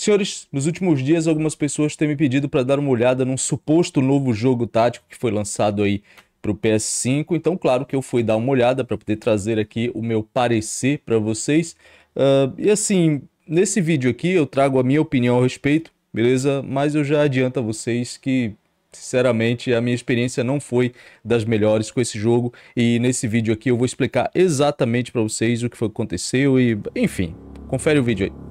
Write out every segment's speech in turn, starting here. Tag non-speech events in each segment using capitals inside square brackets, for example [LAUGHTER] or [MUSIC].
Senhores, nos últimos dias algumas pessoas têm me pedido para dar uma olhada num suposto novo jogo tático que foi lançado aí para o PS5. Então, claro que eu fui dar uma olhada para poder trazer aqui o meu parecer para vocês. Uh, e assim, nesse vídeo aqui eu trago a minha opinião a respeito, beleza? Mas eu já adianto a vocês que Sinceramente, a minha experiência não foi das melhores com esse jogo e nesse vídeo aqui eu vou explicar exatamente para vocês o que foi que aconteceu e enfim, confere o vídeo aí.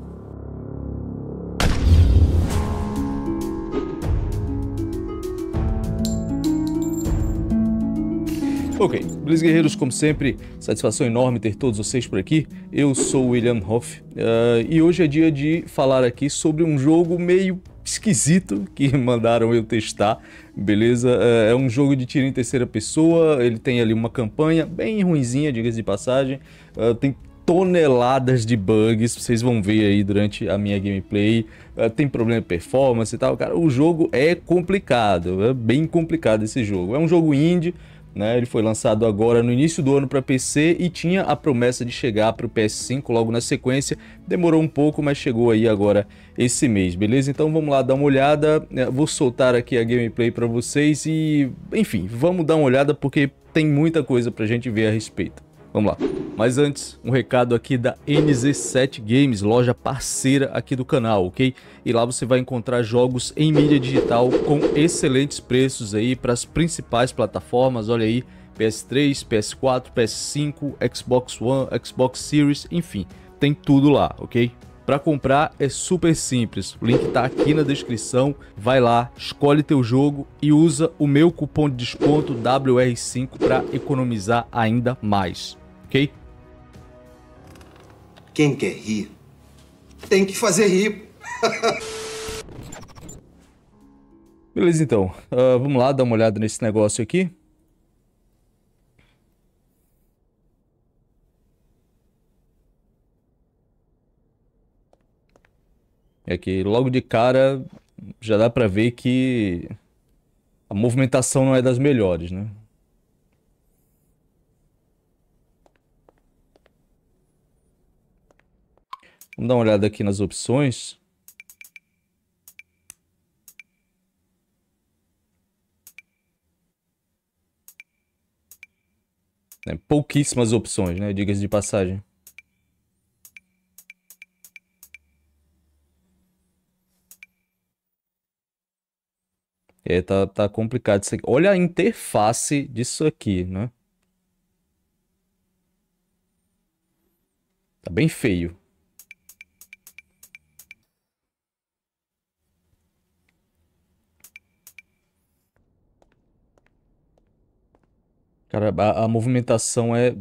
Ok, Blitz Guerreiros, como sempre, satisfação enorme ter todos vocês por aqui. Eu sou o William Hoff uh, e hoje é dia de falar aqui sobre um jogo meio esquisito que [LAUGHS] mandaram eu testar, beleza? Eh, é um jogo de tiro em terceira pessoa, ele tem ali uma campanha bem ruinzinha, diga-se de passagem, uh, tem toneladas de bugs, vocês vão ver aí durante a minha gameplay, uh, tem problema de performance e tal, cara, o jogo é complicado, é bem complicado esse jogo, é um jogo indie, né? Ele foi lançado agora no início do ano para PC e tinha a promessa de chegar para o PS5 logo na sequência. Demorou um pouco, mas chegou aí agora esse mês, beleza? Então vamos lá dar uma olhada. É, vou soltar aqui a gameplay para vocês e, enfim, vamos dar uma olhada porque tem muita coisa para a gente ver a respeito. Vamos lá. Mas antes, um recado aqui da NZ7 Games, loja parceira aqui do canal, ok? E lá você vai encontrar jogos em mídia digital com excelentes preços aí para as principais plataformas, olha aí, PS3, PS4, PS5, Xbox One, Xbox Series, enfim, tem tudo lá, ok? Para comprar é super simples. O link está aqui na descrição. Vai lá, escolhe teu jogo e usa o meu cupom de desconto WR5 para economizar ainda mais. OK? Quem quer rir tem que fazer rir. [LAUGHS] Beleza, então. Uh, vamos lá dar uma olhada nesse negócio aqui. É que logo de cara já dá para ver que a movimentação não é das melhores, né? Vamos dar uma olhada aqui nas opções. É, pouquíssimas opções, né? Diga-se de passagem. É, tá, tá complicado isso aqui. Olha a interface disso aqui, né? Tá bem feio. Cara, a, a movimentação é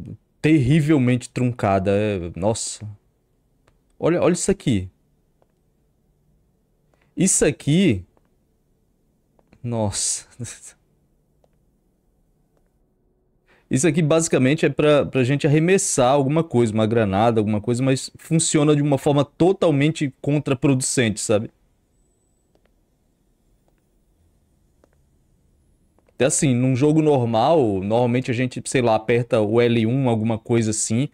terrivelmente truncada. É, nossa. Olha, olha isso aqui. Isso aqui nossa. Isso aqui basicamente é para pra gente arremessar alguma coisa, uma granada, alguma coisa, mas funciona de uma forma totalmente contraproducente, sabe? Até assim, num jogo normal, normalmente a gente, sei lá, aperta o L1, alguma coisa assim,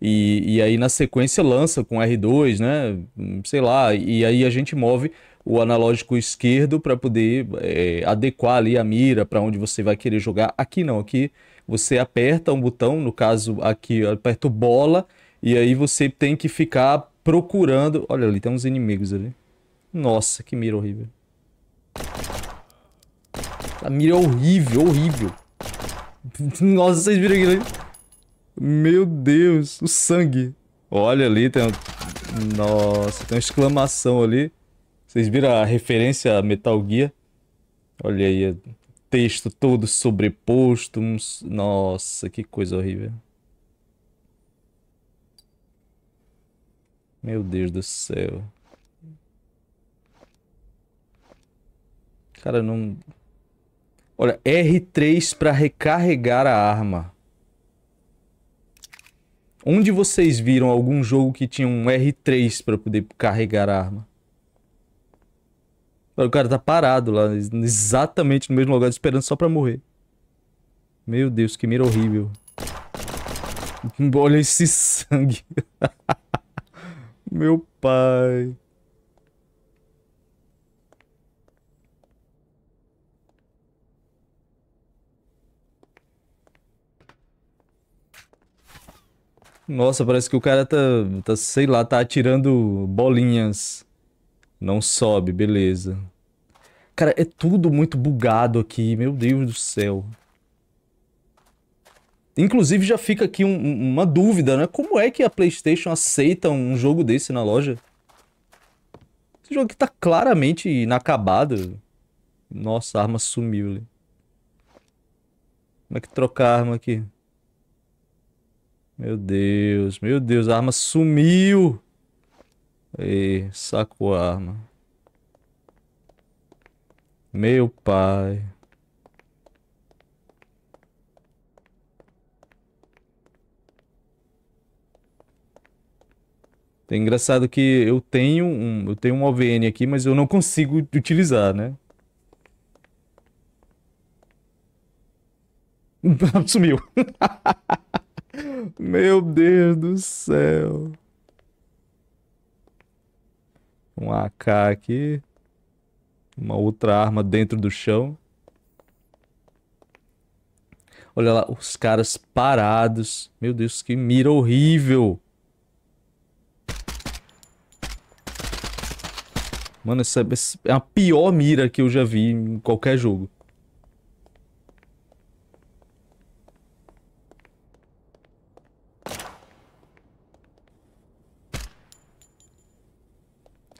e, e aí na sequência lança com R2, né? Sei lá, e aí a gente move o analógico esquerdo para poder é, adequar ali a mira para onde você vai querer jogar. Aqui não, aqui você aperta um botão, no caso aqui eu aperto bola, e aí você tem que ficar procurando. Olha ali, tem uns inimigos ali. Nossa, que mira horrível. A mira é horrível, horrível. [LAUGHS] Nossa, vocês viram aquilo ali? Meu Deus, o sangue. Olha ali, tem um... Nossa, tem uma exclamação ali. Vocês viram a referência a Metal Gear? Olha aí, texto todo sobreposto. Nossa, que coisa horrível. Meu Deus do céu. Cara, não... Olha, R3 para recarregar a arma. Onde vocês viram algum jogo que tinha um R3 para poder carregar a arma? O cara tá parado lá, exatamente no mesmo lugar, esperando só pra morrer. Meu Deus, que mira horrível. [LAUGHS] Olha esse sangue. [LAUGHS] Meu pai. Nossa, parece que o cara tá, tá, sei lá, tá atirando bolinhas. Não sobe, beleza. Cara, é tudo muito bugado aqui, meu Deus do céu. Inclusive já fica aqui um, uma dúvida, né? Como é que a PlayStation aceita um jogo desse na loja? Esse jogo aqui tá claramente inacabado. Nossa, a arma sumiu ali. Como é que trocar a arma aqui? Meu Deus, meu Deus, a arma sumiu. Ei, sacou a arma. Meu pai. É engraçado que eu tenho um, eu tenho um OVN aqui, mas eu não consigo utilizar, né? [LAUGHS] Sumiu. [LAUGHS] Meu Deus do céu. Um AK aqui. Uma outra arma dentro do chão. Olha lá, os caras parados. Meu Deus, que mira horrível. Mano, essa, é a pior mira que eu já vi em qualquer jogo.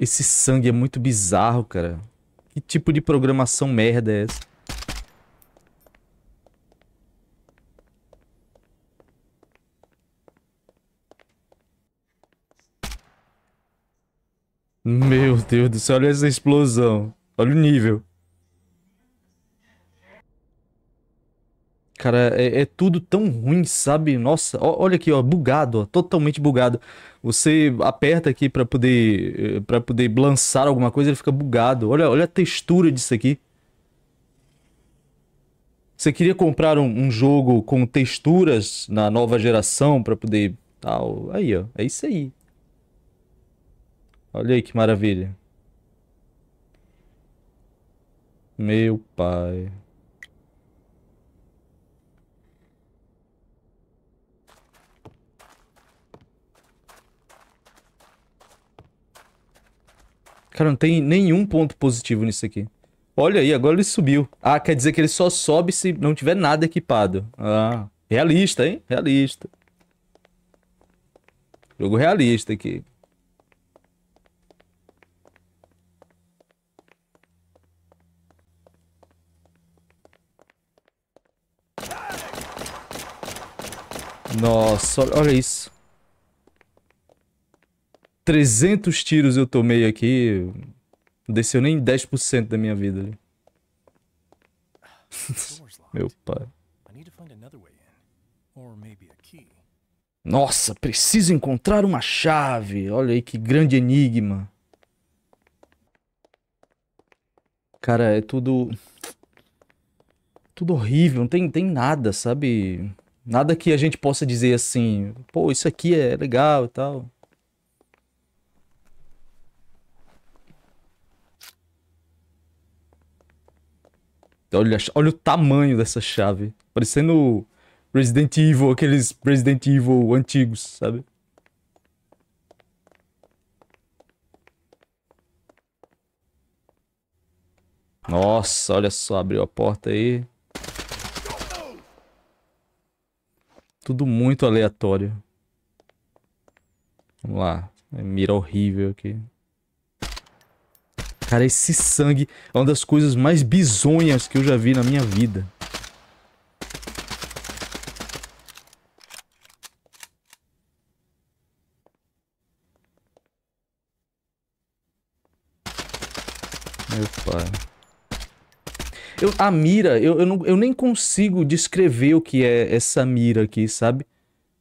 Esse sangue é muito bizarro, cara. Que tipo de programação merda é essa? Meu Deus do céu, olha essa explosão. Olha o nível. Cara, é, é, tudo tão ruim, sabe? Nossa, ó, olha aqui, ó, bugado, ó, totalmente bugado. Você aperta aqui para poder eh, para poder lançar alguma coisa, ele fica bugado. Olha, olha a textura disso aqui. Você queria comprar um, um jogo com texturas na nova geração para poder tal. Aí, ó, é isso aí. Olha aí que maravilha. Meu pai. Cara, não tem nenhum ponto positivo nisso aqui. Olha aí, agora ele subiu. Ah, quer dizer que ele só sobe se não tiver nada equipado. Ah, realista, hein? Realista. Jogo realista aqui. Nossa, olha isso. 300 tiros eu tomei aqui. Não desceu nem 10% da minha vida ali. [LAUGHS] Meu pai. Nossa, preciso encontrar uma chave. Olha aí que grande enigma. Cara, é tudo. Tudo horrível, não tem, tem nada, sabe? Nada que a gente possa dizer assim, pô, isso aqui é legal e tal. Olha, olha o tamanho dessa chave. Parecendo Resident Evil, aqueles Resident Evil antigos, sabe? Nossa, olha só, abriu a porta aí. Tudo muito aleatório. Vamos lá. Mira horrível aqui. Cara, esse sangue é uma das coisas mais bizonhas que eu já vi na minha vida. Meu pai. Eu, a mira, eu, eu, não, eu, nem consigo descrever o que é essa mira aqui, sabe?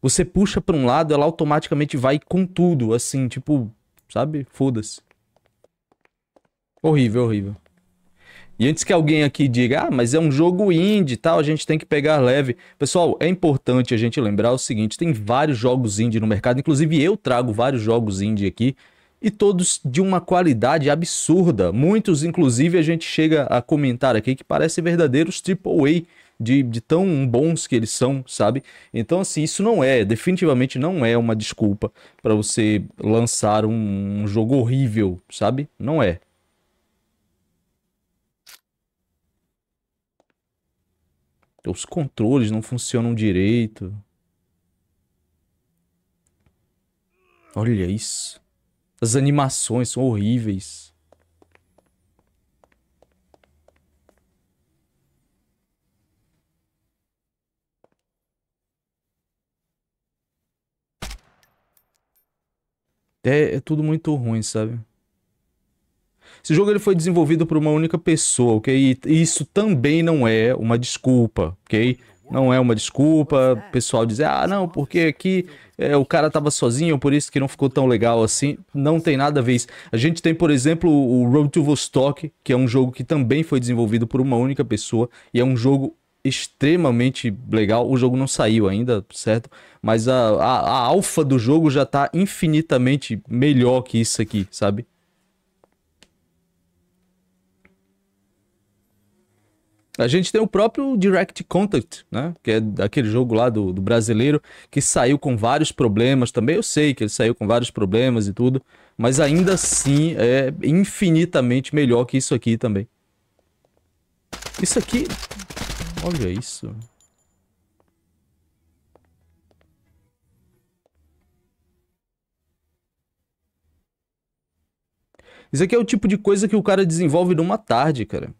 Você puxa pra um lado, ela automaticamente vai com tudo, assim, tipo, sabe? Foda-se. Horrível, horrível. E antes que alguém aqui diga, ah, mas é um jogo indie e tal, a gente tem que pegar leve. Pessoal, é importante a gente lembrar o seguinte: tem vários jogos indie no mercado, inclusive eu trago vários jogos indie aqui, e todos de uma qualidade absurda. Muitos, inclusive, a gente chega a comentar aqui que parecem verdadeiros AAA. De, de tão bons que eles são, sabe? Então, assim, isso não é, definitivamente não é uma desculpa para você lançar um, um jogo horrível, sabe? Não é. Os controles não funcionam direito. Olha isso. As animações são horríveis. É, é tudo muito ruim, sabe? Esse jogo ele foi desenvolvido por uma única pessoa, ok? E isso também não é uma desculpa, ok? Não é uma desculpa, o pessoal dizer, ah, não, porque aqui é, o cara tava sozinho, por isso que não ficou tão legal assim. Não tem nada a ver isso. A gente tem, por exemplo, o Road to Vostok, que é um jogo que também foi desenvolvido por uma única pessoa, e é um jogo extremamente legal. O jogo não saiu ainda, certo? Mas a, a, a alfa do jogo já tá infinitamente melhor que isso aqui, sabe? A gente tem o próprio Direct Contact, né? Que é aquele jogo lá do, do, brasileiro que saiu com vários problemas também. Eu sei que ele saiu com vários problemas e tudo, mas ainda assim é infinitamente melhor que isso aqui também. Isso aqui... Olha isso. Isso aqui é o tipo de coisa que o cara desenvolve numa tarde, cara.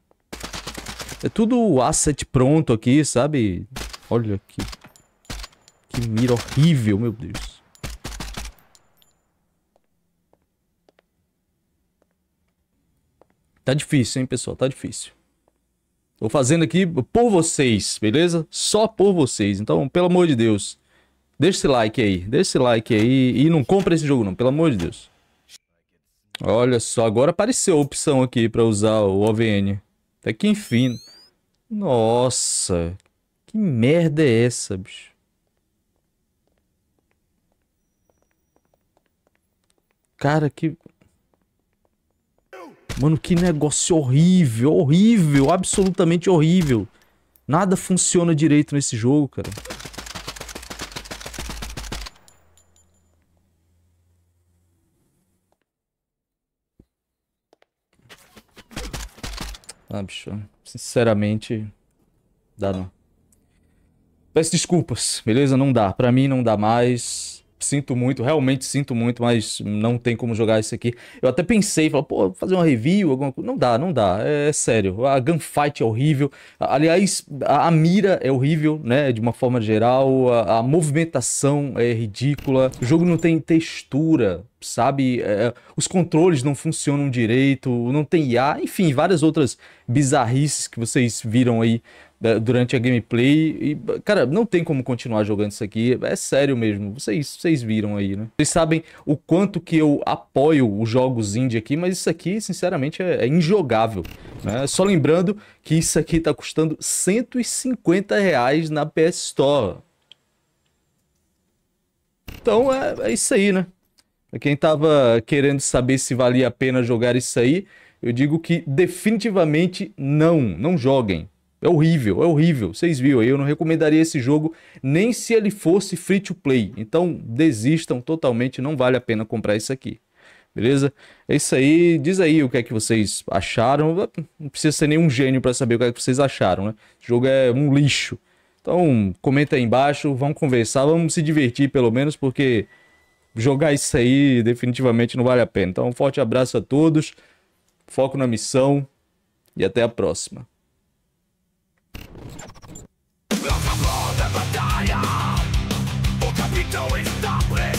É tudo asset pronto aqui, sabe? Olha aqui. Que mira horrível, meu Deus. Tá difícil, hein, pessoal? Tá difícil. Tô fazendo aqui por vocês, beleza? Só por vocês. Então, pelo amor de Deus, deixa esse like aí. Deixa esse like aí e não compra esse jogo não, pelo amor de Deus. Olha só, agora apareceu a opção aqui para usar o OVN. Até que enfim. Nossa, que merda é essa, bicho? Cara, que... Mano, que negócio horrível, horrível, absolutamente horrível. Nada funciona direito nesse jogo, cara. Ah, bicho, sinceramente, dá não. Peço desculpas, beleza? Não dá. Pra mim não dá mais sinto muito, realmente sinto muito, mas não tem como jogar isso aqui. Eu até pensei, falei, pô, fazer uma review, alguma coisa. Não dá, não dá, é, é sério. A gunfight é horrível. Aliás, a, a, mira é horrível, né? De uma forma geral, a, a, movimentação é ridícula. O jogo não tem textura, sabe? É, os controles não funcionam direito, não tem IA, enfim, várias outras bizarrices que vocês viram aí durante a gameplay. E, cara, não tem como continuar jogando isso aqui. É sério mesmo. Vocês, vocês viram aí, né? Vocês sabem o quanto que eu apoio os jogos indie aqui, mas isso aqui, sinceramente, é, é injogável. Né? Só lembrando que isso aqui tá custando 150 reais na PS Store. Então é, é isso aí, né? Pra quem tava querendo saber se valia a pena jogar isso aí, eu digo que definitivamente não, não joguem. É horrível, é horrível. Vocês viram aí, eu não recomendaria esse jogo nem se ele fosse free to play. Então desistam totalmente, não vale a pena comprar isso aqui. Beleza? É isso aí. Diz aí o que é que vocês acharam. Não precisa ser nenhum gênio para saber o que é que vocês acharam, né? Esse jogo é um lixo. Então, comenta aí embaixo, vamos conversar, vamos se divertir pelo menos, porque jogar isso aí definitivamente não vale a pena. Então, um forte abraço a todos, foco na missão e até a próxima. Le rapport de bataille au capitaux est après.